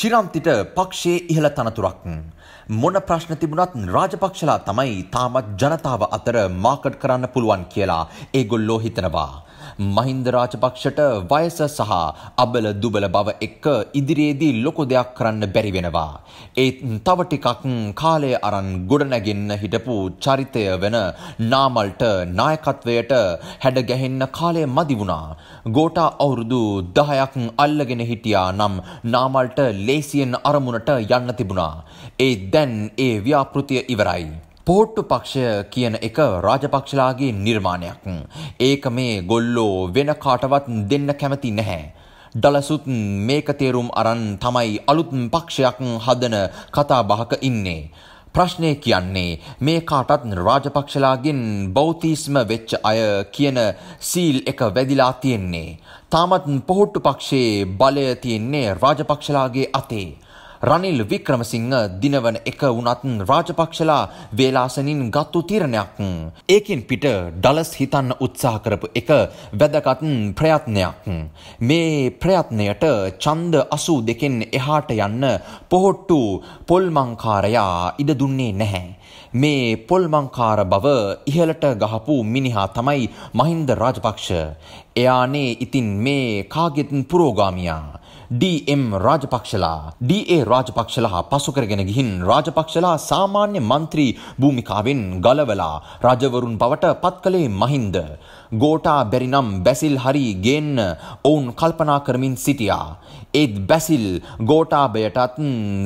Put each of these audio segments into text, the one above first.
ශිරන්තිට පක්ෂයේ ඉහළ තනතුරක්. මොන ප්‍රශ්න තිබුණත් රාජපක්ෂලා තමයි තාමත් ජනතාව අතර මාකට් කරන්න පුළුවන් කියලා ඒගොල්ලෝ හිතනවා. මහින්ද රාජපක්ෂට වයස සහ අබල දුබල බව එක්ක ඉදිරියේදී ලොකු දෙයක් කරන්න බැරි වෙනවා. ඒත් තව ටිකක් කාලය අරන් ගොඩනැගෙන්න හිටපු චරිතය වෙන නාමල්ට නායකත්වයට හැඩ ගැහෙන්න කාලය මදි වුණා. ගෝටා අවුරුදු 10ක් අල්ලගෙන හිටියා නම් නාමල්ට ලේසියෙන් අරමුණට යන්න තිබුණා. ඒ දැන් ඒ ව්‍යාපෘතිය ඉවරයි. පෝට්ටු පක්ෂය කියන එක රාජපක්ෂලාගේ නිර්මාණයක්. ඒක මේ ගොල්ලෝ වෙන කාටවත් දෙන්න කැමති නැහැ. ඩලසුත් මේක තේරුම් අරන් තමයි අලුත් පක්ෂයක් හදන කතා බහක ඉන්නේ. ප්‍රශ්නය කියන්නේ මේ කාටත් රාජපක්ෂලාගෙන් බෞතිස්ම වෙච්ච අය කියන සීල් එක වැදිලා තියෙන්නේ. තාමත් පොහොට්ටු පක්ෂයේ බලය තියෙන්නේ රාජපක්ෂලාගේ අතේ. රනිල් වික්‍රමසිංහ දිනවන එක වුණත් රාජපක්ෂලා වේලාසනින් ගත්තු තීරණයක්. ඒකින් පිට ඩලස් හිතන්න උත්සාහ කරපු එක වැදගත් ප්‍රයත්නයක්. මේ ප්‍රයත්නයට ඡන්ද 82කින් එහාට යන්න පොහොට්ටු පොල්මංකාරයා ඉඩ දුන්නේ නැහැ. මේ පොල්මංකාර බව ඉහළට ගහපු මිනිහා තමයි මහින්ද රාජපක්ෂ. එයානේ ඉතින් මේ කාගෙත් පුරෝගාමියා. ඩම් රාජපක්ෂලා ඩඒ රාජපක්ෂලහා පසුකරගෙන ගිහින් රාජපක්ෂලා සාමාන්‍ය මන්ත්‍රී භූමිකාවෙන් ගලවලා රජවරුන් බවට පත් කළේ මහින්ද. ගෝටා බැරිනම් බැසිල් හරි ගේන්න ඔවුන් කල්පනා කරමින් සිටියා. ඒත් බැසිල් ගෝටාබයටත්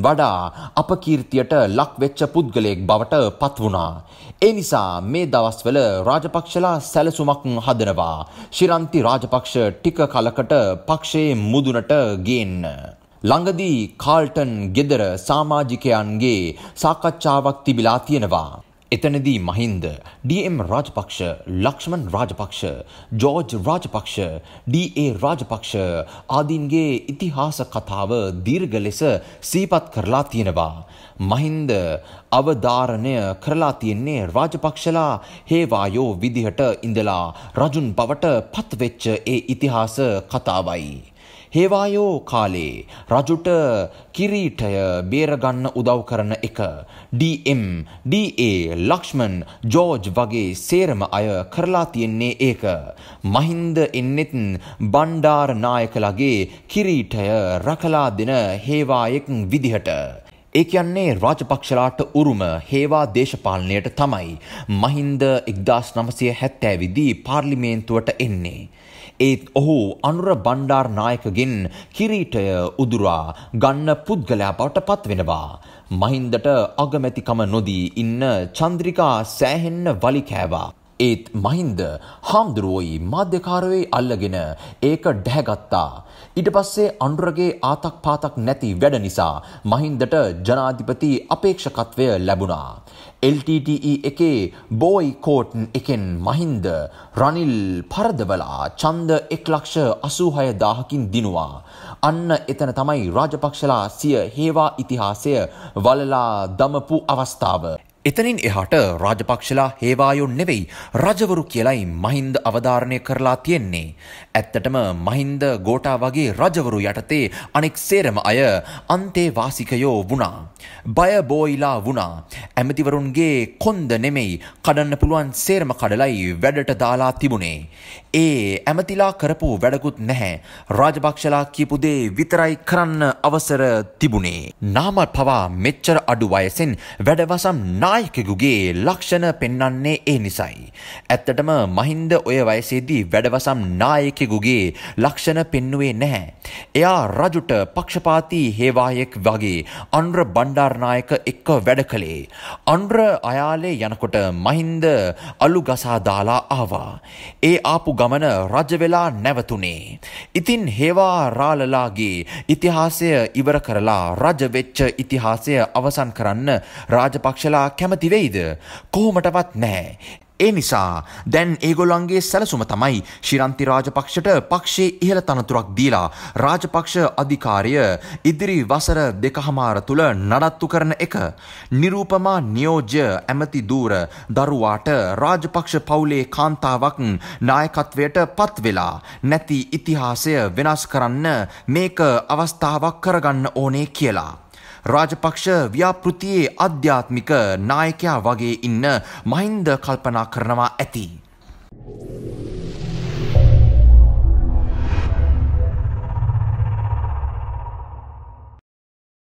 වඩා අපකීර්තියට ලක්වෙච්ච පුද්ගලයෙක් බවට පත්වුණා. ඒ නිසා මේ දවස්වල රාජපක්ෂලා සැලසුමක් හදනවා. ශිරන්ති රාජපක්ෂ ටික කලකට පක්ෂයේ මුදුනට ගිය ගෙන්න. ළඟදී කාල්ටන් ගෙදර සාමාජිකයන්ගේ සාකච්ඡාවක් තිබිලා තියෙනවා. එතනදී Mahinda DM Rajapaksa Lakshman Rajapaksa George Rajapaksa DA Rajapaksa ආදීන්ගේ ඉතිහාස කතාව දීර්ඝ ලෙස සීපත් කරලා තියෙනවා මහින්ද අවධාරණය කරලා තියෙන්නේ රාජපක්ෂලා හේවායෝ විදිහට ඉඳලා රජුන් බවට පත්වෙච්ච ඒ ඉතිහාස කතාවයි හේවායෝ කාලේ රජුට කිරීටය බේරගන්න උදව් කරන එක DM DA ලක්ෂ්මන් ජෝර්ජ් වගේ සේරම අය කරලා තියෙන්නේ ඒක මහින්ද එන්නෙත් බණ්ඩාර නායකලගේ කිරීටය රකලා දෙන හේවායෙක් විදිහට ඒ කියන්නේ රාජපක්ෂලාට උරුම හේවා දේශපාලනයට තමයි මහින්ද එක්දස් නමසය හැත්තෑවිදී පාර්ලිමේන්තුවට එන්නේ. ඒත් ඔහු අනුර බණ්ඩාර් නායකගෙන් කිරීටය උදුරා ගන්න පුද්ගලයා බවට පත්වෙනවා. මහින්දට අගමැතිකම නොදී ඉන්න චන්ද්‍රිකා සෑහෙන්න වලිකෑවා. ඒත් මහින්ද හාමුදුරුවෝයි මාධ්‍යකාරවෙයි අල්ලගෙන ඒක ඩැහැගත්තා. ඉට පස්සේ අන්ුරගේ ආතක් පාතක් නැති වැඩ නිසා මහින්දට ජනාධිපති අපේක්ෂකත්වය ලැබුණා. LTTE එකේ බෝයි කෝට්න් එකෙන් මහින්ද රනිල් පරදවලා චන්ද එක්ලක්ෂ අසූහය දාහකින් දිනවා. අන්න එතන තමයි රාජපක්ෂලා සිය හේවා ඉතිහාසය වලලා දමපු අවස්ථාව. එතනින් එහාට රාජපක්ෂලා හේවායුන් නෙවෙයි රජවරු කියලයි මහින්ද අවධාරණය කරලා තියෙන්නේ. ඇත්තටම මහින්ද ගෝටා වගේ රජවරු යටතේ අනෙක් සේරම අය අන්තේ වාසිකයෝ වුණා. බය බෝයිලා වුණා. ඇමතිවරුන්ගේ කොන්ද නෙමෙයි කඩන්න පුළුවන් සේරම කඩලයි වැඩට දාලා තිබුණේ. ඒ ඇමතිලා කරපු වැඩකුත් නැහැ. රාජපක්ෂලා කියපු දේ විතරයි කරන්න අවසර තිබුණේ. නාමත් පවා මෙච්චර අඩු වයසෙන් වැඩවසම් නා නායකෙකුගේ ලක්ෂණ පෙන්වන්නේ ඒ නිසයි. ඇත්තටම මහින්ද ඔය වයසේදී වැඩවසම් නායකෙකුගේ ලක්ෂණ පෙන්නුවේ නැහැ. එයා රජුට පක්ෂපාතී හේවායෙක් වගේ අන්ර බණ්ඩාරනායක එක්ක වැඩ කළේ. අන්ර අයාලේ යනකොට මහින්ද අලු ගසා දාලා ආවා. ඒ ආපු ගමන රජවෙලා නැවතුනේ. ඉතින් හේවා රාලලාගේ ඉතිහාසය ඉවර කරලා රජවෙච්ච ඉතිහාසය අවසන් කරන්න රාජපක්ෂලා කැමති වෙයිද? කොහොමටවත් නැහැ. ඒ නිසා දැන් ඒගොල්ලන්ගේ සැලසුම තමයි ශිරන්ති රාජපක්ෂට පක්ෂයේ ඉහළ තනතුරක් දීලා රාජපක්ෂ අධිකාරය ඉදිරි වසර දෙකහමාර තුළ නඩත්තු කරන එක. නිරූපමා නියෝජ්‍ය ඇමති දූර දරුවාට රාජපක්ෂ පවුලේ කාන්තාවක් නායකත්වයට පත්වෙලා නැති ඉතිහාසය වෙනස් කරන්න මේක අවස්ථාවක් කරගන්න ඕනේ කියලා. රාජපක්ෂ ව්‍යාපෘතියේ අධ්‍යාත්මික නායකයා වගේ ඉන්න මහින්ද කල්පනා කරනවා ඇති.